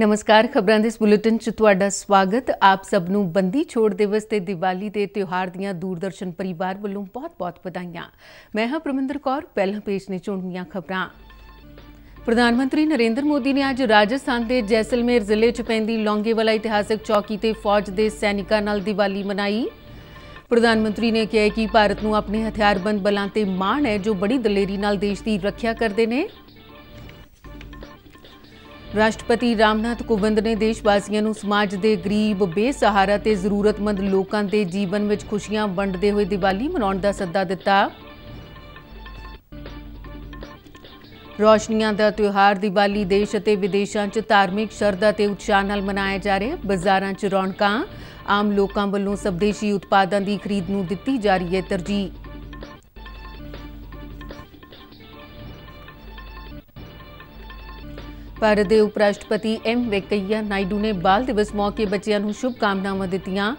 ਨਮਸਕਾਰ ਖਬਰਾਂ ਦੇ ਇਸ ਬੁਲੇਟਿਨ 'ਚ ਤੁਹਾਡਾ ਸਵਾਗਤ ਆਪ ਸਭ ਨੂੰ ਬੰਦੀ ਛੋੜ ਦਿਵਸ ਤੇ ਦੀਵਾਲੀ ਦੇ ਤਿਉਹਾਰ ਦੀਆਂ ਦੂਰਦਰਸ਼ਨ ਪਰਿਵਾਰ ਵੱਲੋਂ ਬਹੁਤ-ਬਹੁਤ ਵਧਾਈਆਂ ਮੈਂ ਹਾਂ ਪ੍ਰਮਿੰਦਰ ਕੌਰ ਪਹਿਲਾਂ ਪੇਸ਼ ਨੇ ਚੁਣੀਆਂ ਖਬਰਾਂ ਪ੍ਰਧਾਨ ਮੰਤਰੀ ਨਰਿੰਦਰ ਮੋਦੀ ਨੇ ਅੱਜ ਰਾਜਸਥਾਨ ਦੇ ਜੈਸਲਮੇਰ ਜ਼ਿਲ੍ਹੇ 'ਚ ਪੈਂਦੀ ਲੌਂਗੇਵਾਲਾ ਇਤਿਹਾਸਕ ਚੌਕੀ ਤੇ ਫੌਜ ਦੇ ਸੈਨਿਕਾਂ ਨਾਲ ਦੀਵਾਲੀ ਮਨਾਈ ਪ੍ਰਧਾਨ ਮੰਤਰੀ ਨੇ ਕਿਹਾ ਕਿ ਭਾਰਤ ਨੂੰ ਆਪਣੇ ਹਥਿਆਰਬੰਦ ਬਲਾਂ ਤੇ ਮਾਣ ਹੈ ਜੋ ਬੜੀ ਦਲੇਰੀ ਨਾਲ ਦੇਸ਼ ਦੀ ਰੱਖਿਆ ਕਰਦੇ ਨੇ ਰਾਸ਼ਟਰਪਤੀ ਰਾਮਨਾਥ ਕੋਵਿੰਦ ਨੇ ਦੇਸ਼ ਵਾਸੀਆਂ ਨੂੰ ਸਮਾਜ ਦੇ ਗਰੀਬ, ਬੇਸਹਾਰਾ ਤੇ ਜ਼ਰੂਰਤਮੰਦ ਲੋਕਾਂ ਦੇ ਜੀਵਨ ਵਿੱਚ ਖੁਸ਼ੀਆਂ ਵੰਡਦੇ ਹੋਏ ਦੀਵਾਲੀ ਮਨਾਉਣ ਦਾ ਸੱਦਾ ਦਿੱਤਾ। ਰੋਸ਼ਨੀਆਂ ਦਾ ਤਿਉਹਾਰ ਦੀਵਾਲੀ ਦੇਸ਼ ਅਤੇ ਵਿਦੇਸ਼ਾਂ 'ਚ ਧਾਰਮਿਕ ਸ਼ਰਧਾ ਤੇ ਉਤਸ਼ਾਹ ਨਾਲ ਮਨਾਇਆ ਜਾ ਰਿਹਾ ਹੈ। ਬਾਜ਼ਾਰਾਂ 'ਚ ਰੌਣਕਾਂ, ਆਮ ਲੋਕਾਂ ਵੱਲੋਂ ਸਬਦੇਸ਼ੀ ਉਤਪਾਦਾਂ ਦੀ ਖਰੀਦ ਨੂੰ ਦਿੱਤੀ ਜਾ ਰਹੀ ਹੈ ਤਰਜੀਹ। ਭਾਰਤ ਦੇ ਉਪ ਰਾਸ਼ਟਰਪਤੀ ਐਮ ਵੈਂਕਈਆ ਨਾਇਡੂ ਨੇ ਬਾਲ ਦਿਵਸ ਮੌਕੇ ਬੱਚਿਆਂ ਨੂੰ ਸ਼ੁਭ ਕਾਮਨਾਵਾਂ ਦਿੱਤੀਆਂ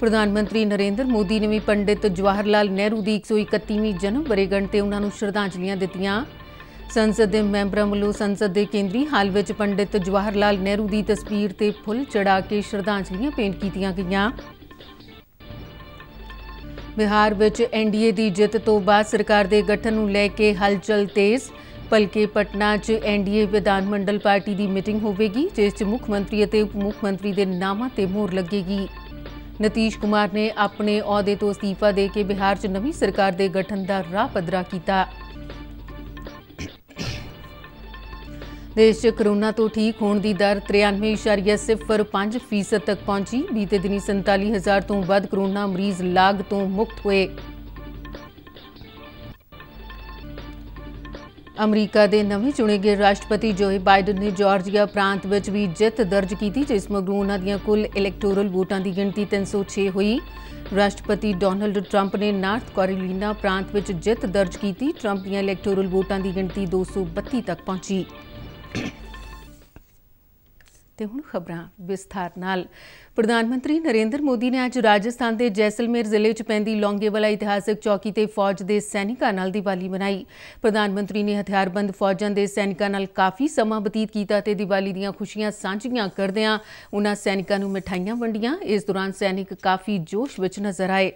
ਪ੍ਰਧਾਨ ਮੰਤਰੀ ਨਰਿੰਦਰ ਮੋਦੀ ਨੇ ਵੀ ਪੰਡਿਤ ਜਵਾਹਰ ਲਾਲ ਨਹਿਰੂ ਦੀ 131ਵੀਂ ਜਨਮ ਵਰੇਗੰਢ ਤੇ ਉਹਨਾਂ ਨੂੰ ਸ਼ਰਧਾਂਜਲੀਆਂ ਦਿੱਤੀਆਂ ਸੰਸਦ ਦੇ ਮੈਂਬਰਾਂ ਵੱਲੋਂ ਸੰਸਦ ਦੇ ਕੇਂਦਰੀ ਹਾਲ ਵਿੱਚ ਪੰਡਿਤ ਜਵਾਹਰ ਲਾਲ ਨਹਿਰੂ ਦੀ ਤਸਵੀਰ ਤੇ ਫੁੱਲ ਚੜਾ ਕੇ ਸ਼ਰਧਾਂਜਲੀਆਂ ਭੇਂਟ ਕੀਤੀਆਂ ਗਈਆਂ ਬਿਹਾਰ ਵਿੱਚ ਐਨਡੀਏ ਦੀ ਜਿੱਤ ਤੋਂ ਬਾਅਦ ਸਰਕਾਰ ਦੇ ਗਠਨ ਨੂੰ ਲੈ ਕੇ ਹਲਚਲ ਤੇਜ਼ ਭਲਕੇ ਪਟਨਾ 'ਚ ਐਨਡੀਏ ਵਿਧਾਨਮੰਡਲ ਪਾਰਟੀ ਦੀ ਮੀਟਿੰਗ ਹੋਵੇਗੀ ਜਿਸ 'ਚ ਮੁੱਖ ਮੰਤਰੀ ਅਤੇ ਉਪ ਮੁੱਖ ਮੰਤਰੀ ਦੇ ਨਾਮਾਂ ਤੇ ਮੋਹਰ ਲੱਗੇਗੀ ਨਤੀਸ਼ ਕੁਮਾਰ ਨੇ ਆਪਣੇ ਅਹੁਦੇ ਤੋਂ ਅਸਤੀਫਾ ਦੇ ਕੇ ਬਿਹਾਰ 'ਚ ਨਵੀਂ ਸਰਕਾਰ ਦੇ ਗਠਨ ਦਾ ਰਾਹ ਪੱਧਰਾ ਕੀਤਾ ਦੇਸ਼ 'ਚ ਕਰੋਨਾ ਤੋਂ ਠੀਕ ਹੋਣ ਦੀ ਦਰ 93.05% ਤੱਕ ਪਹੁੰਚੀ ਬੀਤੇ ਦਿਨੀ 47000 ਤੋਂ ਵੱਧ ਕਰੋਨਾ ਮਰੀਜ਼ ਲਾਗ ਤੋਂ ਮੁਕਤ ਹੋਏ ਅਮਰੀਕਾ ਦੇ ਨਵੇਂ ਚੁਣੇ ਗਏ ਰਾਸ਼ਟਰਪਤੀ ਜੋਏ ਬਾਈਡਨ ਨੇ ਜਾਰਜੀਆ ਪ੍ਰਾਂਤ ਵਿੱਚ ਵੀ ਜਿੱਤ ਦਰਜ ਕੀਤੀ ਜਿਸ ਮਗਰੋਂ ਉਹਨਾਂ ਦੀਆਂ ਕੁੱਲ ਇਲੈਕਟੋਰਲ ਵੋਟਾਂ ਦੀ ਗਿਣਤੀ 306 ਹੋਈ ਰਾਸ਼ਟਰਪਤੀ ਡੋਨਲਡ ਟਰੰਪ ਨੇ ਨਾਰਥ ਕੈਰੋਲੀਨਾ ਪ੍ਰਾਂਤ ਵਿੱਚ ਜਿੱਤ ਦਰਜ ਕੀਤੀ ਟਰੰਪ ਦੀਆਂ ਇਲੈਕਟੋਰਲ ਵੋਟਾਂ ਦੀ ਗਿਣਤੀ 232 ਤੱਕ ਪਹੁੰਚੀ ਤੇ ਹੁਣ ਖਬਰਾਂ ਵਿਸਥਾਰ ਨਾਲ ਪ੍ਰਧਾਨ ਮੰਤਰੀ ਨਰਿੰਦਰ ਮੋਦੀ ਨੇ ਅੱਜ ਰਾਜਸਥਾਨ ਦੇ ਜੈਸਲਮੇਰ ਜ਼ਿਲ੍ਹੇ 'ਚ ਪੈਂਦੀ ਲੌਂਗੇਵਾਲਾ ਇਤਿਹਾਸਕ ਚੌਕੀ ਤੇ ਫੌਜ ਦੇ ਸੈਨਿਕਾਂ ਨਾਲ ਦੀਵਾਲੀ ਮਨਾਈ ਪ੍ਰਧਾਨ ਮੰਤਰੀ ਨੇ ਹਥਿਆਰਬੰਦ ਫੌਜਾਂ ਦੇ ਸੈਨਿਕਾਂ ਨਾਲ ਕਾਫੀ ਸਮਾਂ ਬਤੀਤ ਕੀਤਾ ਤੇ ਦੀਵਾਲੀ ਦੀਆਂ ਖੁਸ਼ੀਆਂ ਸਾਂਝੀਆਂ ਕਰਦਿਆਂ ਉਹਨਾਂ ਸੈਨਿਕਾਂ ਨੂੰ ਮਿਠਾਈਆਂ ਵੰਡੀਆਂ ਇਸ ਦੌਰਾਨ ਸੈਨਿਕ ਕਾਫੀ ਜੋਸ਼ ਵਿੱਚ ਨਜ਼ਰ ਆਏ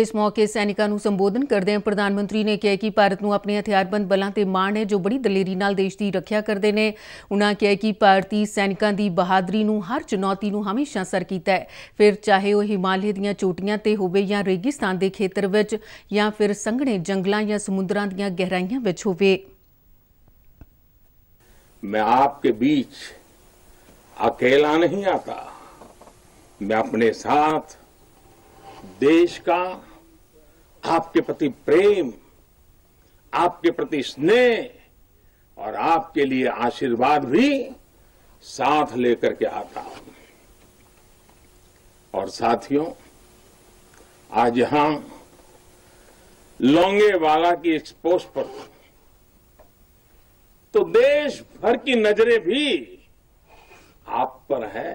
ਇਸ ਮੌਕੇ ਸੈਨਿਕਾਂ ਨੂੰ ਸੰਬੋਧਨ ਕਰਦਿਆਂ ਪ੍ਰਧਾਨ ਮੰਤਰੀ ਨੇ ਕਿਹਾ ਕਿ ਭਾਰਤ ਨੂੰ ਆਪਣੇ ਹਥਿਆਰਬੰਦ ਬਲਾਂ ਤੇ ਮਾਣ ਹੈ ਜੋ ਬੜੀ ਦਲੇਰੀ ਨਾਲ ਦੇਸ਼ ਦੀ ਰੱਖਿਆ ਕਰਦੇ ਨੇ ਉਹਨਾਂ ਕਿਹਾ ਕਿ ਭਾਰਤੀ ਸੈਨਿਕਾਂ ਦੀ ਬਹਾਦਰੀ ਨੂੰ ਹਰ ਚੁਣੌਤੀ ਨੂੰ ਹਮੇਸ਼ਾ ਸਰ ਕੀਤਾ ਹੈ ਫਿਰ ਚਾਹੇ ਉਹ ਹਿਮਾਲਿਆ ਦੀਆਂ ਚੋਟੀਆਂ ਤੇ ਹੋਵੇ ਜਾਂ ਰੇਗਿਸਤਾਨ ਦੇ ਖੇਤਰ ਵਿੱਚ ਜਾਂ ਫਿਰ ਸੰਘਣੇ ਜੰਗਲਾਂ ਜਾਂ ਸਮੁੰਦਰਾਂ ਦੀਆਂ ਗਹਿਰਾਈਆਂ ਵਿੱਚ ਹੋਵੇ मैं आपके बीच अकेला नहीं आता मैं अपने साथ देश का आपके प्रति प्रेम आपके प्रति स्नेह और आपके लिए आशीर्वाद भी साथ लेकर के आता हूं और साथियों आज यहां लौंगेवाला की एक्सपोस्ट पर तो देश भर की नजरें भी आप पर है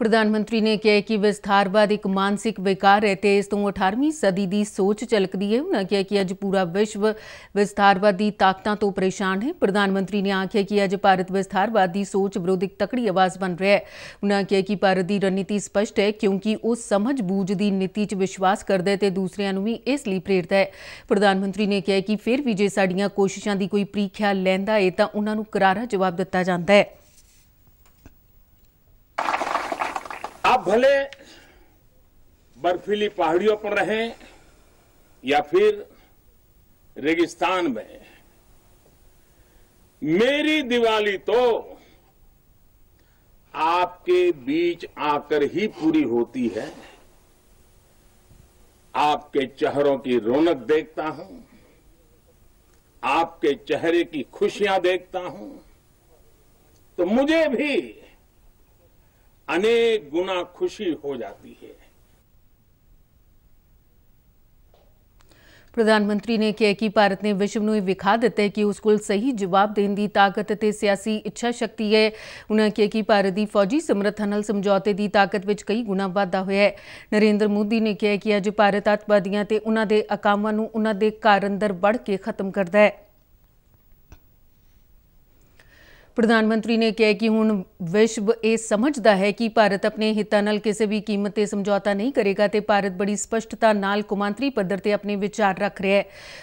ਪ੍ਰਧਾਨ ਮੰਤਰੀ ਨੇ ਕਿਹਾ ਕਿ ਵਿਸਥਾਰਵਾਦ ਇੱਕ ਮਾਨਸਿਕ ਵਿਕਾਰ ਹੈ ਤੇ ਇਸ ਤੋਂ 18ਵੀਂ ਸਦੀ ਦੀ ਸੋਚ ਚਲਕਦੀ ਹੈ ਉਹਨਾਂ ਕਿਹਾ ਕਿ ਅੱਜ ਪੂਰਾ ਵਿਸ਼ਵ ਵਿਸਥਾਰਵਾਦ ਦੀ ਤਾਕਤਾਂ ਤੋਂ ਪਰੇਸ਼ਾਨ ਹੈ ਪ੍ਰਧਾਨ ਮੰਤਰੀ ਨੇ ਆਖਿਆ ਕਿ ਅੱਜ ਭਾਰਤ ਵਿਸਥਾਰਵਾਦ ਦੀ ਸੋਚ ਵਿਰੋਧ ਇੱਕ ਤਕੜੀ ਆਵਾਜ਼ ਬਣ ਰਿਹਾ ਹੈ ਉਹਨਾਂ ਕਿਹਾ ਕਿ ਭਾਰਤ ਦੀ ਰਣਨੀਤੀ ਸਪਸ਼ਟ ਹੈ ਕਿਉਂਕਿ ਉਹ ਸਮਝ ਬੂਝ ਦੀ ਨੀਤੀ 'ਚ ਵਿਸ਼ਵਾਸ ਕਰਦਾ ਹੈ ਤੇ ਦੂਸਰਿਆਂ ਨੂੰ ਵੀ ਇਸ ਲਈ ਪ੍ਰੇਰਦਾ ਹੈ ਪ੍ਰਧਾਨ ਮੰਤਰੀ ਨੇ ਕਿਹਾ ਕਿ ਫਿਰ ਵੀ ਜੇ ਸਾਡੀਆਂ ਕੋਸ਼ਿਸ਼ਾਂ ਦੀ ਕੋਈ ਪ੍ਰੀਖਿਆ ਲੈਂਦਾ ਹੈ ਤਾਂ ਉਹਨਾਂ ਨੂੰ ਕਰਾਰਾ ਜਵਾਬ ਦਿੱਤਾ ਜਾਂਦਾ ਹੈ आप भले बर्फीली पहाड़ियों पर रहें या फिर रेगिस्तान में मेरी दिवाली तो आपके बीच आकर ही पूरी होती है आपके चेहरों की रौनक देखता हूं आपके चेहरे की खुशियां देखता हूं तो मुझे भी अनेक गुना खुशी हो जाती है ਪ੍ਰਧਾਨ ਮੰਤਰੀ ਨੇ ਕਿਹਾ ਕਿ ਭਾਰਤ ਨੇ ਵਿਸ਼ਵ ਨੂੰ ਇਹ ਵਿਖਾ ਦਿੱਤਾ ਹੈ ਕਿ ਉਸ ਕੋਲ ਸਹੀ ਜਵਾਬ ਦੇਣ ਦੀ ਤਾਕਤ ਤੇ ਸਿਆਸੀ ਇੱਛਾ ਸ਼ਕਤੀ ਹੈ ਉਹਨਾਂ ਕਿਹਾ ਕਿ ਭਾਰਤ ਦੀ ਫੌਜੀ ਸਮਰੱਥਾ ਨਾਲ ਸਮਝੌਤੇ ਦੀ ਤਾਕਤ ਵਿੱਚ ਕਈ ਗੁਣਾ ਵਾਧਾ ਹੋਇਆ ਹੈ ਨਰਿੰਦਰ ਮੋਦੀ ਨੇ ਕਿਹਾ ਕਿ ਅੱਜ ਭਾਰਤ ਆਤਵਾਦੀਆਂ ਤੇ ਉਹਨਾਂ ਦੇ ਅਕਾਮਾਂ ਨੂੰ ਉਹਨਾਂ ਦੇ ਕਾਰਨ ਅੰਦਰ ਵੜ ਕੇ ਖਤਮ ਕਰਦਾ ਹੈ ਪ੍ਰਧਾਨ ਮੰਤਰੀ ਨੇ ਕਿਹਾ ਕਿ ਹੁਣ ਵਿਸ਼ਵ ਇਹ ਸਮਝਦਾ ਹੈ ਕਿ ਭਾਰਤ ਆਪਣੇ ਹਿੱਤਾਂ ਨਾਲ ਕਿਸੇ ਵੀ ਕੀਮਤ ਤੇ ਸਮਝੌਤਾ ਨਹੀਂ ਕਰੇਗਾ ਤੇ ਭਾਰਤ ਬੜੀ ਸਪਸ਼ਟਤਾ ਨਾਲ ਕੁਮਾਂਤਰੀ ਪੱਧਰ ਤੇ ਆਪਣੇ ਵਿਚਾਰ ਰੱਖ ਰਿਹਾ ਹੈ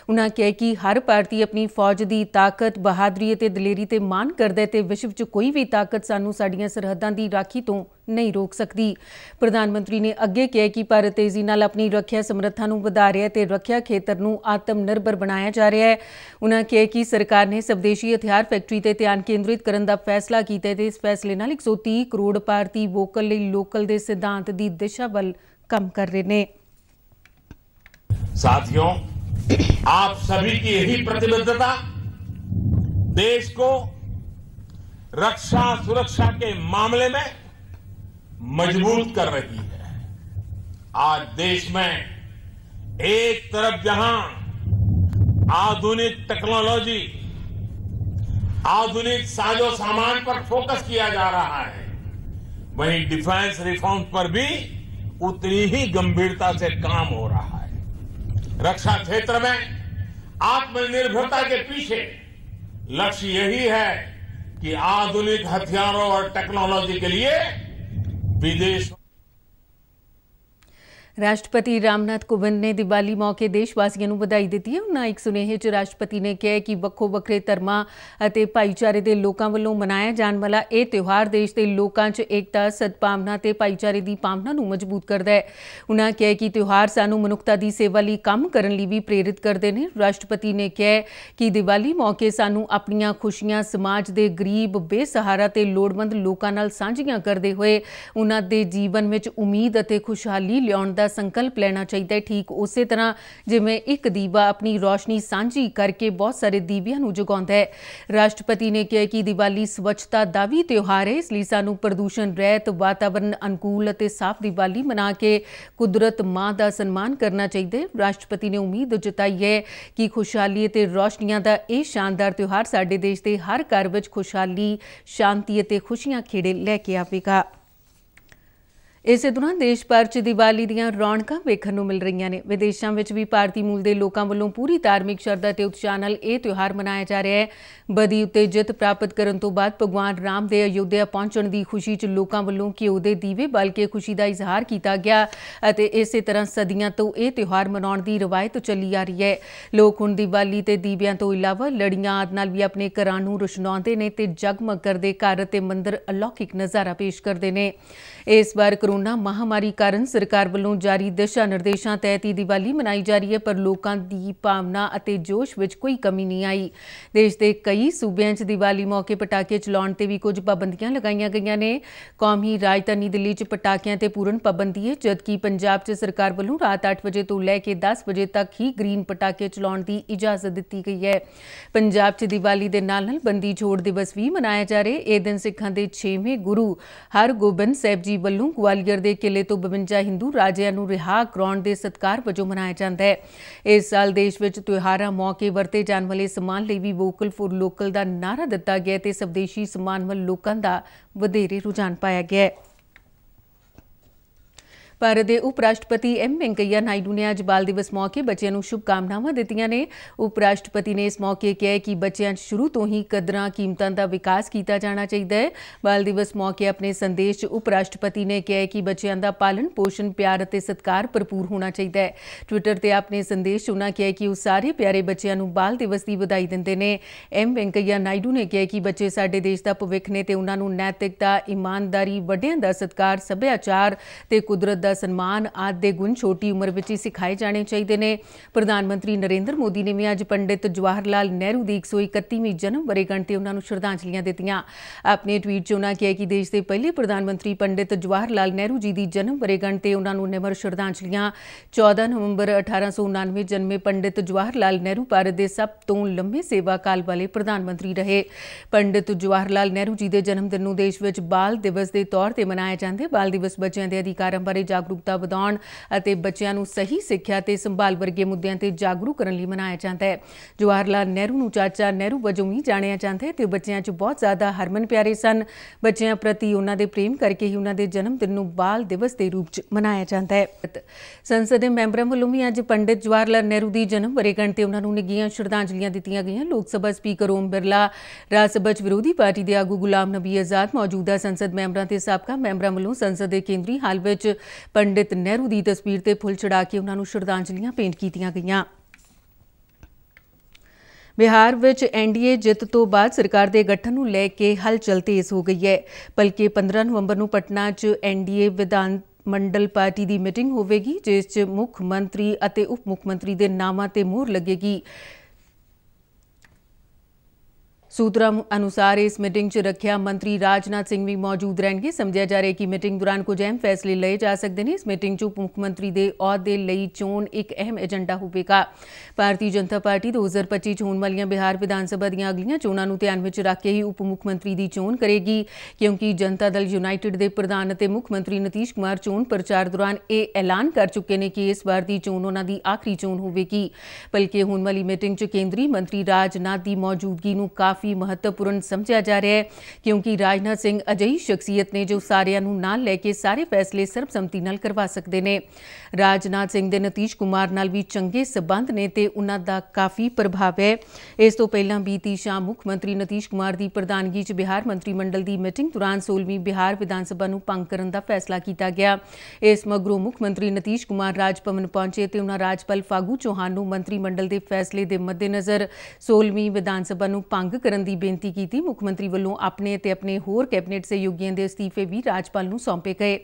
ਉਹਨਾਂ ਕਿਹਾ ਕਿ ਹਰ ਭਾਰਤੀ ਆਪਣੀ ਫੌਜ ਦੀ ਤਾਕਤ ਬਹਾਦਰੀ ਤੇ ਦਲੇਰੀ ਤੇ ਮਾਣ ਕਰਦਾ ਹੈ ਤੇ ਵਿਸ਼ਵ 'ਚ ਕੋਈ ਵੀ ਤਾਕਤ ਸਾਨੂੰ ਸਾਡੀਆਂ ਸਰਹੱਦਾਂ ਦੀ ਰਾਖੀ ਤੋਂ नहीं रोक सकती प्रधानमंत्री ने अगे किया कि भारत तेजी अपनी रक्षा समर्था वधा रहा है तो रक्षा खेतर आत्म बनाया जा रहा है उन्होंने कहा कि सरकार ने स्वदेशी हथियार फैक्टरी पर ध्यान केंद्रित करने का फैसला किया है इस फैसले न एक सौ तीह करोड़ भारतीय वोकल लोकल के सिद्धांत की दिशा वाल कम कर रहे हैं साथियों आप सभी की यही प्रतिबद्धता देश को रक्षा सुरक्षा के मामले में मजबूत कर रही है आज देश में एक तरफ जहां आधुनिक टेक्नोलॉजी आधुनिक साजो सामान पर फोकस किया जा रहा है वहीं डिफेंस रिफॉर्म पर भी उतनी ही गंभीरता से काम हो रहा है रक्षा क्षेत्र में आत्मनिर्भरता के पीछे लक्ष्य यही है कि आधुनिक हथियारों और टेक्नोलॉजी के लिए विदेश ਰਾਸ਼ਟਰਪਤੀ ਰਾਮਨਾਥ ਕੋਵਿੰਦ ਨੇ ਦੀਵਾਲੀ ਮੌਕੇ ਦੇਸ਼ਵਾਸੀਆਂ ਨੂੰ ਵਧਾਈ ਦਿੱਤੀ ਹੈ ਉਹਨਾਂ ਇੱਕ ਸੁਨੇਹੇ 'ਚ ਰਾਸ਼ਟਰਪਤੀ ਨੇ ਕਿਹਾ ਕਿ ਵੱਖੋ ਵੱਖਰੇ ਧਰਮਾਂ ਅਤੇ ਭਾਈਚਾਰੇ ਦੇ ਲੋਕਾਂ ਵੱਲੋਂ ਮਨਾਇਆ ਜਾਣ ਵਾਲਾ ਇਹ ਤਿਉਹਾਰ ਦੇਸ਼ ਦੇ ਲੋਕਾਂ 'ਚ ਏਕਤਾ ਸਦਭਾਵਨਾ ਤੇ ਭਾਈਚਾਰੇ ਦੀ ਭਾਵਨਾ ਨੂੰ ਮਜ਼ਬੂਤ ਕਰਦਾ ਹੈ ਉਹਨਾਂ ਕਿਹਾ ਕਿ ਤਿਉਹਾਰ ਸਾਨੂੰ ਮਨੁੱਖਤਾ ਦੀ ਸੇਵਾ ਲਈ ਕੰਮ ਕਰਨ ਲਈ ਵੀ ਪ੍ਰੇਰਿਤ ਕਰਦੇ ਨੇ ਰਾਸ਼ਟਰਪਤੀ ਨੇ ਕਿਹਾ ਕਿ ਦੀਵਾਲੀ ਮੌਕੇ ਸਾਨੂੰ ਆਪਣੀਆਂ ਖੁਸ਼ੀਆਂ ਸਮਾਜ ਦੇ ਗਰੀਬ ਬੇਸਹਾਰਾ ਤੇ ਲੋੜਵੰਦ ਲੋਕਾਂ ਨਾਲ ਸਾਂਝੀਆਂ ਕਰਦੇ ਹੋਏ ਉਹਨਾਂ ਦੇ ਜੀਵਨ ਵਿੱਚ ਉਮੀਦ ਅਤੇ ਖੁਸ਼ਹਾਲੀ ਲਿਆਉਣ ਦਾ ਦਾ ਸੰਕਲਪ ਲੈਣਾ ਚਾਹੀਦਾ ਹੈ ਠੀਕ ਉਸੇ ਤਰ੍ਹਾਂ ਜਿਵੇਂ ਇੱਕ ਦੀਵਾ ਆਪਣੀ ਰੋਸ਼ਨੀ ਸਾਂਝੀ ਕਰਕੇ ਬਹੁਤ ਸਾਰੇ ਦੀਵਿਆਂ ਨੂੰ ਜਗਾਉਂਦਾ ਹੈ ਰਾਸ਼ਟਰਪਤੀ ਨੇ ਕਿਹਾ ਕਿ ਦੀਵਾਲੀ ਸਵੱਛਤਾ ਦਾ ਵੀ ਤਿਉਹਾਰ ਹੈ ਇਸ ਲਈ ਸਾਨੂੰ ਪ੍ਰਦੂਸ਼ਣ ਰਹਿਤ ਵਾਤਾਵਰਣ ਅਨੁਕੂਲ ਅਤੇ ਸਾਫ਼ ਦੀਵਾਲੀ ਮਨਾ ਕੇ ਕੁਦਰਤ ਮਾਂ ਦਾ ਸਨਮਾਨ ਕਰਨਾ ਚਾਹੀਦਾ ਹੈ ਰਾਸ਼ਟਰਪਤੀ ਨੇ ਉਮੀਦ ਜਤਾਈ ਹੈ ਕਿ ਖੁਸ਼ਹਾਲੀ ਅਤੇ ਰੋਸ਼ਨੀਆਂ ਦਾ ਇਹ ਸ਼ਾਨਦਾਰ ਤਿਉਹਾਰ ਸਾਡੇ ਦੇਸ਼ ਦੇ ਹਰ ਘਰ ਵਿੱਚ ਖੁਸ਼ਹਾਲੀ ਸ਼ਾਂਤੀ ਅਤੇ ਖੁਸ਼ੀਆਂ ਖੇੜੇ ਲੈ ਕੇ ਆਵੇਗਾ ਇਸੇ ਤਰ੍ਹਾਂ ਦੇਸ਼ ਭਰ 'ਚ ਦੀਵਾਲੀ ਦੀਆਂ ਰੌਣਕਾਂ ਵੇਖਣ ਨੂੰ ਮਿਲ ਰਹੀਆਂ ਨੇ ਵਿਦੇਸ਼ਾਂ ਵਿੱਚ ਵੀ ਭਾਰਤੀ ਮੂਲ ਦੇ ਲੋਕਾਂ ਵੱਲੋਂ ਪੂਰੀ ਧਾਰਮਿਕ ਸ਼ਰਧਾ ਤੇ ਉਤਸ਼ਾਹ ਨਾਲ ਇਹ ਤਿਉਹਾਰ ਮਨਾਇਆ ਜਾ ਰਿਹਾ ਹੈ ਬਦੀ ਉੱਤੇ ਜਿੱਤ ਪ੍ਰਾਪਤ ਕਰਨ ਤੋਂ ਬਾਅਦ ਭਗਵਾਨ ਰਾਮ ਦੇ ਅਯੁੱਧਿਆ ਪਹੁੰਚਣ ਦੀ ਖੁਸ਼ੀ 'ਚ ਲੋਕਾਂ ਵੱਲੋਂ ਘਿਓ ਦੇ ਦੀਵੇ ਬਲ ਕੇ ਖੁਸ਼ੀ ਦਾ ਇਜ਼ਹਾਰ ਕੀਤਾ ਗਿਆ ਅਤੇ ਇਸੇ ਤਰ੍ਹਾਂ ਸਦੀਆਂ ਤੋਂ ਇਹ ਤਿਉਹਾਰ ਮਨਾਉਣ ਦੀ ਰਵਾਇਤ ਚੱਲੀ ਆ ਰਹੀ ਹੈ ਲੋਕ ਹੁਣ ਦੀਵਾਲੀ ਤੇ ਦੀਵਿਆਂ ਤੋਂ ਇਲਾਵਾ ਲੜੀਆਂ ਆਦ ਨਾਲ ਵੀ ਆਪਣੇ ਘਰਾਂ ਨੂੰ ਰੁਸ਼ਨਾਉਂਦੇ ਨੇ ਤੇ ਜਗਮਗ ਕਰਦੇ ਘਰ ਤੇ ਮੰਦਰ ਅਲੌਕਿਕ ਨਜ਼ਾਰਾ ਪੇਸ਼ ਕਰਦੇ ਨੇ ਇਸ ਵਾਰ ਕਰੋਨਾ ਕੋਰੋਨਾ ਮਹਾਮਾਰੀ ਕਾਰਨ ਸਰਕਾਰ ਵੱਲੋਂ ਜਾਰੀ ਦਿਸ਼ਾ ਨਿਰਦੇਸ਼ਾਂ ਤਹਿਤ ਹੀ ਦੀਵਾਲੀ ਮਨਾਈ ਜਾ ਰਹੀ ਹੈ ਪਰ ਲੋਕਾਂ ਦੀ ਭਾਵਨਾ ਅਤੇ ਜੋਸ਼ ਵਿੱਚ ਕੋਈ ਕਮੀ ਨਹੀਂ ਆਈ ਦੇਸ਼ ਦੇ ਕਈ ਸੂਬਿਆਂ 'ਚ ਦੀਵਾਲੀ ਮੌਕੇ ਪਟਾਕੇ ਚਲਾਉਣ ਤੇ ਵੀ ਕੁਝ ਪਾਬੰਦੀਆਂ ਲਗਾਈਆਂ ਗਈਆਂ ਨੇ ਕੌਮੀ ਰਾਜਧਾਨੀ ਦਿੱਲੀ 'ਚ ਪਟਾਕਿਆਂ ਤੇ ਪੂਰਨ ਪਾਬੰਦੀ ਹੈ ਜਦਕਿ ਪੰਜਾਬ 'ਚ ਸਰਕਾਰ ਵੱਲੋਂ ਰਾਤ 8 ਵਜੇ ਤੋਂ ਲੈ ਕੇ 10 ਵਜੇ ਤੱਕ ਹੀ ਗ੍ਰੀਨ ਪਟਾਕੇ ਚਲਾਉਣ ਦੀ ਇਜਾਜ਼ਤ ਦਿੱਤੀ ਗਈ ਹੈ ਪੰਜਾਬ 'ਚ ਦੀਵਾਲੀ ਦੇ ਨਾਲ-ਨਾਲ ਬੰਦੀ ਛੋੜ ਦਿਵਸ ਵੀ ਮਨਾਇਆ ਜਾ ਰਿਹਾ ਇਹ ਦਿਨ ਸਿੱਖਾਂ ਦੇ 6ਵੇਂ ਗੁਰੂ ਹਰਗੋਬਿੰਦ ਸਾਹਿਬ ਜੀ ਵੱਲੋਂ ਗਵਾਲੀਅਰ ਦੇ ਕਿਲੇ ਤੋਂ 52 ਹਿੰਦੂ ਰਾਜਿਆਂ ਨੂੰ ਰਿਹਾ ਕਰਾਉਣ ਦੇ ਸਤਕਾਰ ਵਜੋਂ ਮਨਾਇਆ ਜਾਂਦਾ ਹੈ ਇਸ ਸਾਲ ਦੇਸ਼ ਵਿੱਚ ਤਿਉਹਾਰਾਂ ਮੌਕੇ ਵਰਤੇ ਜਾਣ ਵਾਲੇ ਸਮਾਨ ਲਈ ਵੀ ਵੋਕਲ ਫੋਰ ਲੋਕਲ ਦਾ ਨਾਰਾ ਦਿੱਤਾ ਗਿਆ ਤੇ ਸਵਦੇਸ਼ੀ ਸਮਾਨ ਵੱਲ ਲੋਕਾਂ ਦਾ ਵਧੇਰੇ ਰੁਝਾਨ ਪਾਇਆ ਗਿਆ ਹੈ ਭਾਰਤ ਦੇ ਉਪ ਰਾਸ਼ਟਰਪਤੀ ਐਮ ਵੈਂਕਈਆ ਨਾਇਡੂ ਨੇ ਅੱਜ ਬਾਲ ਦਿਵਸ ਮੌਕੇ ਬੱਚਿਆਂ ਨੂੰ ਸ਼ੁਭ ਕਾਮਨਾਵਾਂ ਦਿੱਤੀਆਂ ਨੇ ਉਪ ਰਾਸ਼ਟਰਪਤੀ ਨੇ ਇਸ ਮੌਕੇ ਕਿਹਾ ਕਿ ਬੱਚਿਆਂ 'ਚ ਸ਼ੁਰੂ ਤੋਂ ਹੀ ਕਦਰਾਂ ਕੀਮਤਾਂ ਦਾ ਵਿਕਾਸ ਕੀਤਾ ਜਾਣਾ ਚਾਹੀਦਾ ਹੈ ਬਾਲ ਦਿਵਸ ਮੌਕੇ ਆਪਣੇ ਸੰਦੇਸ਼ 'ਚ ਉਪ ਰਾਸ਼ਟਰਪਤੀ ਨੇ ਕਿਹਾ ਕਿ ਬੱਚਿਆਂ ਦਾ ਪਾਲਣ ਪੋਸ਼ਣ ਪਿਆਰ ਅਤੇ ਸਤਿਕਾਰ ਭਰਪੂਰ ਹੋਣਾ ਚਾਹੀਦਾ ਹੈ ਟਵਿੱਟਰ ਤੇ ਆਪਣੇ ਸੰਦੇਸ਼ 'ਚ ਉਹਨਾਂ ਕਿਹਾ ਕਿ ਉਹ ਸਾਰੇ ਪਿਆਰੇ ਬੱਚਿਆਂ ਨੂੰ ਬਾਲ ਦਿਵਸ ਦੀ ਵਧਾਈ ਦਿੰਦੇ ਨੇ ਐਮ ਵੈਂਕਈਆ ਨਾਇਡੂ ਨੇ ਕਿਹਾ ਕਿ ਬੱਚੇ ਸਾਡੇ ਦੇਸ਼ ਦਾ ਭਵਿੱਖ ਨੇ ਤੇ ਉਹਨਾਂ ਨੂੰ ਨੈਤਿਕਤਾ ਇਮਾਨਦਾਰੀ ਵੱਡਿਆਂ ਦਾ ਸਤਿਕਾਰ ਸੱਭਿਆਚਾਰ ਤੇ ਕੁਦਰਤ ਦਾ ਸਨਮਾਨ ਆਦਿ ਦੇ ਗੁਣ ਛੋਟੀ ਉਮਰ ਵਿੱਚ ਹੀ ਸਿਖਾਏ ਜਾਣੇ ਚਾਹੀਦੇ ਨੇ ਪ੍ਰਧਾਨ ਮੰਤਰੀ ਨਰਿੰਦਰ ਮੋਦੀ ਨੇ ਵੀ ਅੱਜ ਪੰਡਿਤ ਜਵਾਹਰ ਲਾਲ ਨਹਿਰੂ ਦੀ 131ਵੀਂ ਜਨਮ ਵਰੇਗੰਢ ਤੇ ਉਹਨਾਂ ਨੂੰ ਸ਼ਰਧਾਂਜਲੀਆਂ ਦਿੱਤੀਆਂ ਆਪਣੇ ਟਵੀਟ 'ਚ ਉਹਨਾਂ ਕਿਹਾ ਕਿ ਦੇਸ਼ ਦੇ ਪਹਿਲੇ ਪ੍ਰਧਾਨ ਮੰਤਰੀ ਪੰਡਿਤ ਜਵਾਹਰ ਲਾਲ ਨਹਿਰੂ ਜੀ ਦੀ ਜਨਮ ਵਰੇਗੰਢ ਤੇ ਉਹਨਾਂ ਨੂੰ ਨਿਮਰ ਸ਼ਰਧਾਂਜਲੀਆਂ 14 ਨਵੰਬਰ 1899 ਜਨਮੇ ਪੰਡਿਤ ਜਵਾਹਰ ਲਾਲ ਨਹਿਰੂ ਭਾਰਤ ਦੇ ਸਭ ਤੋਂ ਲੰਮੇ ਸੇਵਾ ਕਾਲ ਵਾਲੇ ਪ੍ਰਧਾਨ ਮੰਤਰੀ ਰਹੇ ਪੰਡਿਤ ਜਵਾਹਰ ਲਾਲ ਨਹਿਰੂ ਜੀ ਦੇ ਜਨਮ ਦਿਨ ਨੂੰ ਦੇਸ਼ ਵਿੱਚ ਬਾਲ ਦਿਵਸ ਦੇ ਤੌਰ ਤੇ ਮਨਾਇਆ ਜਾਂਦਾ ਬਾਲ ਦਿਵਸ ਬੱਚਿਆਂ ਦੇ ਅਧਿਕਾਰਾਂ ਬਾਰੇ ਜਾਗਰੂਕਤਾ ਵਧਾਉਣ ਅਤੇ ਬੱਚਿਆਂ ਨੂੰ ਸਹੀ ਸਿੱਖਿਆ ਤੇ ਸੰਭਾਲ ਵਰਗੇ ਮੁੱਦਿਆਂ ਤੇ ਜਾਗਰੂਕ ਕਰਨ ਲਈ ਮਨਾਇਆ ਜਾਂਦਾ ਹੈ ਜਵਾਹਰ ਲਾਲ ਨਹਿਰੂ ਨੂੰ ਚਾਚਾ ਨਹਿਰੂ ਵਜੋਂ ਹੀ ਜਾਣਿਆ ਜਾਂਦਾ ਹੈ ਤੇ ਬੱਚਿਆਂ 'ਚ ਬਹੁਤ ਜ਼ਿਆਦਾ ਹਰਮਨ ਪਿਆਰੇ ਸਨ ਬੱਚਿਆਂ ਪ੍ਰਤੀ ਉਹਨਾਂ ਦੇ ਪ੍ਰੇਮ ਕਰਕੇ ਹੀ ਉਹਨਾਂ ਦੇ ਜਨਮ ਦਿਨ ਨੂੰ ਬਾਲ ਦਿਵਸ ਦੇ ਰੂਪ 'ਚ ਮਨਾਇਆ ਜਾਂਦਾ ਹੈ ਸੰਸਦ ਦੇ ਮੈਂਬਰਾਂ ਵੱਲੋਂ ਵੀ ਅੱਜ ਪੰਡਿਤ ਜਵਾਹਰ ਲਾਲ ਨਹਿਰੂ ਦੀ ਜਨਮ ਵਰੇਗੰਢ ਤੇ ਉਹਨਾਂ ਨੂੰ ਨਿੱਘੀਆਂ ਸ਼ਰਧਾਂਜਲੀਆਂ ਦਿੱਤੀਆਂ ਗਈਆਂ ਲੋਕ ਸਭਾ ਸਪੀਕਰ ਓਮ ਬਿਰਲਾ ਰਾਜ ਸਭਾ 'ਚ ਵਿਰੋਧੀ ਪਾਰਟੀ ਦੇ ਆਗੂ ਗੁਲਾਮ ਨਬੀ ਆਜ਼ਾਦ ਮੌਜੂਦਾ ਸੰਸਦ ਮੈਂਬਰਾਂ ਤੇ ਸਾਬਕਾ ਮੈਂਬਰਾਂ ਵੱਲੋਂ ਸੰਸਦ ਦੇ ਕੇਂਦਰੀ ਹਾਲ ਵਿੱਚ ਪੰਡਿਤ ਨਹਿਰੂ ਦੀ ਤਸਵੀਰ ਤੇ ਫੁੱਲ ਚੜਾ ਕੇ ਉਹਨਾਂ ਨੂੰ ਸ਼ਰਧਾਂਜਲੀਆਂ ਭੇਂਟ ਕੀਤੀਆਂ ਗਈਆਂ ਬਿਹਾਰ ਵਿੱਚ ਐਨਡੀਏ ਜਿੱਤ ਤੋਂ ਬਾਅਦ ਸਰਕਾਰ ਦੇ ਗਠਨ ਨੂੰ ਲੈ ਕੇ ਹਲਚਲ ਤੇਜ਼ ਹੋ ਗਈ ਹੈ ਬਲਕਿ 15 ਨਵੰਬਰ ਨੂੰ ਪਟਨਾ 'ਚ ਐਨਡੀਏ ਵਿਧਾਨ ਮੰਡਲ ਪਾਰਟੀ ਦੀ ਮੀਟਿੰਗ ਹੋਵੇਗੀ ਜਿਸ 'ਚ ਮੁੱਖ ਮੰਤਰੀ ਅਤੇ ਉਪ ਮੁੱਖ ਮੰਤਰੀ ਦੇ ਨਾਮਾਂ ਤੇ ਮੋਹਰ ਲੱਗੇਗੀ सूत्रों अनुसार इस मीटिंग च रक्षा मंत्री राजनाथ सिंह भी मौजूद रहेंगे समझा जा रहा है कि मीटिंग दौरान कुछ अहम फैसले लिए जा सकते हैं इस मीटिंग च मुख्यमंत्री के अहदे चोन एक अहम एजेंडा होगा भारतीय जनता पार्टी दो हज़ार पच्ची च होने वाली बिहार विधानसभा दगलिया चोणों ध्यान में रख के ही उप मुख्यमंत्री की चोन करेगी क्योंकि जनता दल यूनाइटेड के प्रधान मुख्यमंत्री नतीश कुमार चोन प्रचार दौरान यह ऐलान कर चुके हैं कि इस बार की चोन उन्होंने आखिरी चोन होगी बल्कि होने वाली मीटिंग च केंद्रीय मंत्री राजनाथ की मौजूदगी काफ़ी महत्वपूर्ण समझा जा रहा है क्योंकि राजनाथ सिंह ਅਜਿਹੀ ਸ਼ਖਸੀਅਤ ਨੇ ਜੋ ਸਾਰਿਆਂ ਨੂੰ ਨਾਲ ਲੈ ਕੇ ਸਾਰੇ ਫੈਸਲੇ ਸਰਬਸੰਮਤੀ ਨਾਲ ਕਰਵਾ ਸਕਦੇ ਨੇ ਰਾਜਨਾਥ ਸਿੰਘ ਦੇ ਨਤੀਸ਼ ਕੁਮਾਰ ਨਾਲ ਵੀ ਚੰਗੇ ਸਬੰਧ ਨੇ ਤੇ ਉਹਨਾਂ ਦਾ ਕਾਫੀ ਪ੍ਰਭਾਵ ਹੈ ਇਸ ਤੋਂ ਪਹਿਲਾਂ ਬੀਤੀ ਸ਼ਾਮ ਮੁੱਖ ਮੰਤਰੀ ਨਤੀਸ਼ ਕੁਮਾਰ ਦੀ ਪ੍ਰਧਾਨਗੀ 'ਚ ਬਿਹਾਰ ਮੰਤਰੀ ਮੰਡਲ ਦੀ ਮੀਟਿੰਗ ਦੌਰਾਨ 16ਵੀਂ ਬਿਹਾਰ ਵਿਧਾਨ ਸਭਾ ਨੂੰ ਭੰਗ ਕਰਨ ਦਾ ਫੈਸਲਾ ਕੀਤਾ ਗਿਆ ਇਸ ਮਗਰੋਂ ਮੁੱਖ ਮੰਤਰੀ ਨਤੀਸ਼ ਕੁਮਾਰ ਰਾਜ ਭਵਨ ਪਹੁੰਚੇ ਤੇ ਉਹਨਾਂ ਰਾਜਪਾਲ ਫਾਗੂ ਚੌਹਾਨ ਨੂੰ ਮੰਤਰੀ ਮੰਡਲ ਦੇ ਫੈਸਲੇ ਦੇ ਮੱਦੇਨਜ਼ਰ 16ਵੀਂ ਵਿਧਾਨ ਸਭਾ ਨੂੰ ਭੰਗ ਕਰਨ ਦੀ ਬੇਨਤੀ ਕੀਤੀ ਮੁੱਖ ਮੰਤਰੀ ਵੱਲੋਂ ਆਪਣੇ ਤੇ ਆਪਣੇ ਹੋਰ ਕੈਬਨਿਟ ਸਹਿਯੋਗੀਆਂ ਦੇ ਅਸਤੀਫੇ ਵੀ ਰਾਜਪਾਲ ਨੂੰ ਸੌਂਪੇ ਗਏ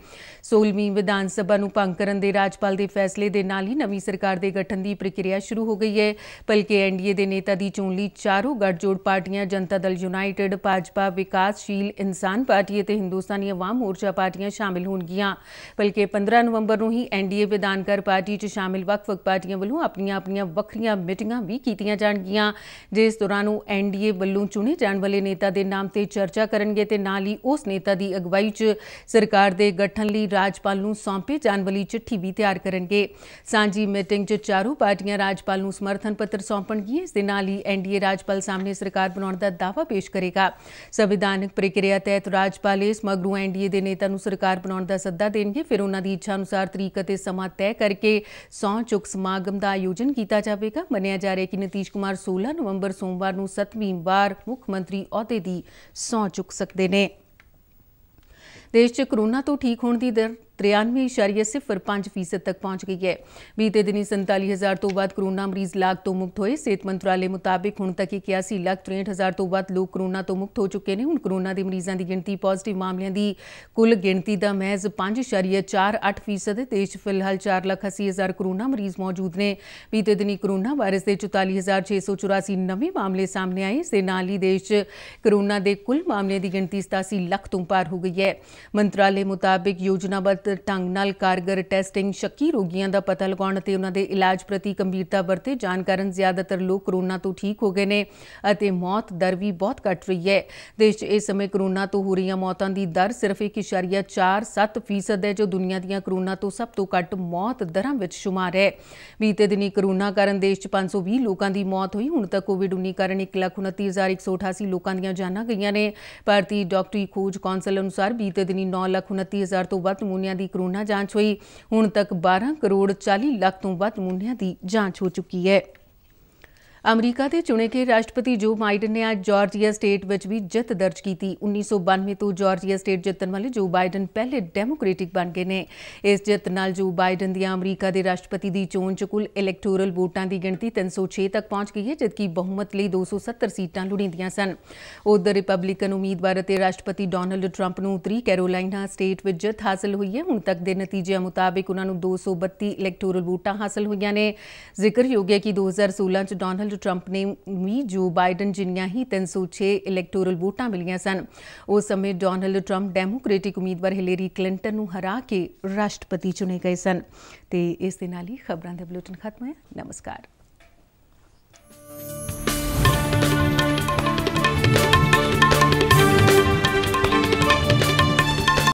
16ਵੀਂ ਵਿਧਾਨ ਸਭਾ ਨੂੰ ਭੰਗ ਕਰਨ ਦੇ ਰਾਜਪਾਲ ਦੇ ਫੈਸਲੇ ਦੇ ਨਾਲ ਹੀ ਨਵੀਂ ਸਰਕਾਰ ਦੇ ਗਠਨ ਦੀ ਪ੍ਰਕਿਰਿਆ ਸ਼ੁਰੂ ਹੋ ਗਈ ਹੈ ਬਲਕਿ ਐਨਡੀਏ ਦੇ ਨੇਤਾ ਦੀ ਚੋਣ ਲਈ ਚਾਰੋਂ ਗੱਠਜੋੜ ਪਾਰਟੀਆਂ ਜਨਤਾ ਦਲ ਯੂਨਾਈਟਿਡ ਭਾਜਪਾ ਵਿਕਾਸਸ਼ੀਲ ਇਨਸਾਨ ਪਾਰਟੀ ਅਤੇ ਹਿੰਦੁਸਤਾਨੀ ਆਵਾਮ ਮੋਰਚਾ ਪਾਰਟੀਆਂ ਸ਼ਾਮਿਲ ਹੋਣਗੀਆਂ ਬਲਕਿ 15 ਨਵੰਬਰ ਨੂੰ ਹੀ ਐਨਡੀਏ ਵਿਧਾਨਕਾਰ ਪਾਰਟੀ 'ਚ ਸ਼ਾਮਿਲ ਵੱਖ-ਵੱਖ ਪਾਰਟੀਆਂ ਵੱਲੋਂ ਆਪਣੀਆਂ ਆਪਣੀਆਂ ਵੱਖਰੀਆਂ ਮੀਟਿੰਗਾਂ ਵੀ ਕੀਤੀਆਂ ਜਾਣਗੀਆਂ ਜਿਸ ਦੌਰਾਨ ਉਹ ਐਨਡੀਏ ਵੱਲੋਂ ਵੱਲੋਂ ਚੁਣੇ ਜਾਣ ਵਾਲੇ ਨੇਤਾ ਦੇ ਨਾਮ ਤੇ ਚਰਚਾ ਕਰਨਗੇ ਤੇ ਨਾਲ ਹੀ ਉਸ ਨੇਤਾ ਦੀ ਅਗਵਾਈ 'ਚ ਸਰਕਾਰ ਦੇ ਗਠਨ ਲਈ ਰਾਜਪਾਲ ਨੂੰ ਸੌਂਪੇ ਜਾਣ ਵਾਲੀ ਚਿੱਠੀ ਵੀ ਤਿਆਰ ਕਰਨਗੇ ਸਾਂਝੀ ਮੀਟਿੰਗ 'ਚ ਚਾਰੋਂ ਪਾਰਟੀਆਂ ਰਾਜਪਾਲ ਨੂੰ ਸਮਰਥਨ ਪੱਤਰ ਸੌਂਪਣਗੀਆਂ ਇਸ ਦੇ ਨਾਲ ਹੀ ਐਨਡੀਏ ਰਾਜਪਾਲ ਸਾਹਮਣੇ ਸਰਕਾਰ ਬਣਾਉਣ ਦਾ ਦਾਅਵਾ ਪੇਸ਼ ਕਰੇਗਾ ਸੰਵਿਧਾਨਕ ਪ੍ਰਕਿਰਿਆ ਤਹਿਤ ਰਾਜਪਾਲ ਇਸ ਮਗਰੂ ਐਨਡੀਏ ਦੇ ਨੇਤਾ ਨੂੰ ਸਰਕਾਰ ਬਣਾਉਣ ਦਾ ਸੱਦਾ ਦੇਣਗੇ ਫਿਰ ਉਹਨਾਂ ਦੀ ਇੱਛਾ ਅਨੁਸਾਰ ਤਰੀਕ ਅਤੇ ਸਮਾਂ ਤੈਅ ਕਰਕੇ ਸੌਂ ਚੁੱਕ ਸਮਾਗਮ ਦਾ ਆਯੋਜਨ ਕੀਤਾ ਜਾਵੇਗਾ ਮੰਨਿਆ ਜਾ ਰਿਹਾ ਹੈ ਕਿ ਨਤੀਸ਼ ਕੁਮਾਰ 16 ਨਵੰਬਰ ਸੋਮਵਾਰ ਨੂੰ 7ਵੀਂ ਵਾਰ ਲਗਾਤਾਰ ਮੁੱਖ ਮੰਤਰੀ ਅਹੁਦੇ ਦੀ ਸੌ ਚੁੱਕ ਸਕਦੇ ਨੇ ਦੇਸ਼ 'ਚ ਕਰੋਨਾ ਤੋਂ ਠੀਕ ਹੋਣ ਦੀ ਦਰ तिरानवे इशारिया सिफर पाँच फीसद तक पहुंच गई है बीते दिन संताली हज़ार तो बाद कोरोना मरीज लाख तो मुक्त हुए सेहत मंत्रालय मुताबिक हूँ तक इक्यासी लाख त्रेहठ हज़ार तो बाद लोग कोरोना तो मुक्त हो चुके हैं हूँ कोरोना के मरीजों की गिनती पॉजिटिव मामलों की कुल गिणती का महज पांच इशारिया चार अठ फीसद देश फिलहाल चार लाख अस्सी हज़ार कोरोना मरीज मौजूद ने बीते दिन कोरोना वायरस के चौताली हज़ार छे सौ चौरासी नवे मामले सामने आए इस ही देश कोरोना के कुल मामलों की गिणती सतासी लख तो पार हो गई है मंत्रालय मुताबिक योजनाबद्ध ਸੁਰੱਖਿਅਤ ਢੰਗ ਨਾਲ ਕਾਰਗਰ ਟੈਸਟਿੰਗ ਸ਼ੱਕੀ ਰੋਗੀਆਂ ਦਾ ਪਤਾ ਲਗਾਉਣ ਅਤੇ ਉਹਨਾਂ ਦੇ ਇਲਾਜ ਪ੍ਰਤੀ ਗੰਭੀਰਤਾ ਵਰਤੇ ਜਾਣ ਕਾਰਨ ਜ਼ਿਆਦਾਤਰ ਲੋਕ ਕਰੋਨਾ ਤੋਂ ਠੀਕ ਹੋ ਗਏ ਨੇ ਅਤੇ ਮੌਤ ਦਰ ਵੀ ਬਹੁਤ ਘਟ ਰਹੀ ਹੈ ਦੇਸ਼ 'ਚ ਇਸ ਸਮੇਂ ਕਰੋਨਾ ਤੋਂ ਹੋ ਰਹੀਆਂ ਮੌਤਾਂ ਦੀ ਦਰ ਸਿਰਫ 1.47% ਹੈ ਜੋ ਦੁਨੀਆ ਦੀਆਂ ਕਰੋਨਾ ਤੋਂ ਸਭ ਤੋਂ ਘੱਟ ਮੌਤ ਦਰਾਂ ਵਿੱਚ ਸ਼ੁਮਾਰ ਹੈ ਬੀਤੇ ਦਿਨੀ ਕਰੋਨਾ ਕਾਰਨ ਦੇਸ਼ 'ਚ 520 ਲੋਕਾਂ ਦੀ ਮੌਤ ਹੋਈ ਹੁਣ ਤੱਕ ਕੋਵਿਡ-19 ਕਾਰਨ 1,29,188 ਲੋਕਾਂ ਦੀਆਂ ਜਾਨਾਂ ਗਈਆਂ ਨੇ ਭਾਰਤੀ ਡਾਕਟਰੀ ਖੋਜ ਕੌਂਸਲ ਅਨੁਸਾਰ ਬੀਤੇ ਦਿਨੀ 9,29,000 ਤੋਂ ਵੱਧ ਨਮੂਨਿਆਂ ਮੁੰਡਿਆਂ ਦੀ ਕਰੋਨਾ ਜਾਂਚ ਹੋਈ ਹੁਣ ਤੱਕ 12 ਕਰੋੜ 40 ਲੱਖ ਤੋਂ ਵੱਧ ਮੁੰਡਿਆਂ ਦੀ ਜਾਂਚ ਹੋ ਚੁੱਕੀ ਹੈ ਅਮਰੀਕਾ ਦੇ ਚੁਣੇ ਕੇ ਰਾਸ਼ਟਰਪਤੀ ਜੋ ਬਾਈਡਨ ਨੇ ਅੱਜ ਜਾਰਜੀਆ ਸਟੇਟ ਵਿੱਚ ਵੀ ਜਿੱਤ ਦਰਜ ਕੀਤੀ 1992 ਤੋਂ ਜਾਰਜੀਆ ਸਟੇਟ ਜਿੱਤਣ ਵਾਲੇ ਜੋ ਬਾਈਡਨ ਪਹਿਲੇ ਡੈਮੋਕ੍ਰੈਟਿਕ ਬਣ ਗਏ ਨੇ ਇਸ ਜਿੱਤ ਨਾਲ ਜੋ ਬਾਈਡਨ ਦੀਆਂ ਅਮਰੀਕਾ ਦੇ ਰਾਸ਼ਟਰਪਤੀ ਦੀ ਚੋਣ 'ਚ ਕੁੱਲ ਇਲੈਕਟੋਰਲ ਵੋਟਾਂ ਦੀ ਗਿਣਤੀ 306 ਤੱਕ ਪਹੁੰਚ ਗਈ ਹੈ ਜਦਕਿ ਬਹੁਮਤ ਲਈ 270 ਸੀਟਾਂ ਲੋੜੀਂਦੀਆਂ ਸਨ ਉਧਰ ਰਿਪਬਲਿਕਨ ਉਮੀਦਵਾਰ ਅਤੇ ਰਾਸ਼ਟਰਪਤੀ ਡੋਨਲਡ ਟਰੰਪ ਨੂੰ ਉੱਤਰੀ ਕੈਰੋਲਾਈਨਾ ਸਟੇਟ ਵਿੱਚ ਜਿੱਤ ਹਾਸਲ ਹੋਈ ਹੈ ਹੁਣ ਤੱਕ ਦੇ ਨਤੀਜਿਆਂ ਮੁਤਾਬਕ ਉਹਨਾਂ ਨੂੰ 232 ਇਲੈਕਟੋਰਲ ਵੋਟਾਂ ਹਾਸਲ ਹੋਈਆਂ ਨੇ ਜ਼ਿਕਰਯੋਗ ਹੈ ਕਿ 2016 'ਚ ਡੋਨਲਡ डोनल्ड ट्रंप ने भी जो बाइडन जिन्या ही तीन सौ छे इलैक्टोरल वोटा मिली सन उस समय डोनल्ड ट्रंप डेमोक्रेटिक उम्मीदवार हिलेरी क्लिंटन हरा के राष्ट्रपति चुने गए सन इस खबर खत्म है नमस्कार Thank you.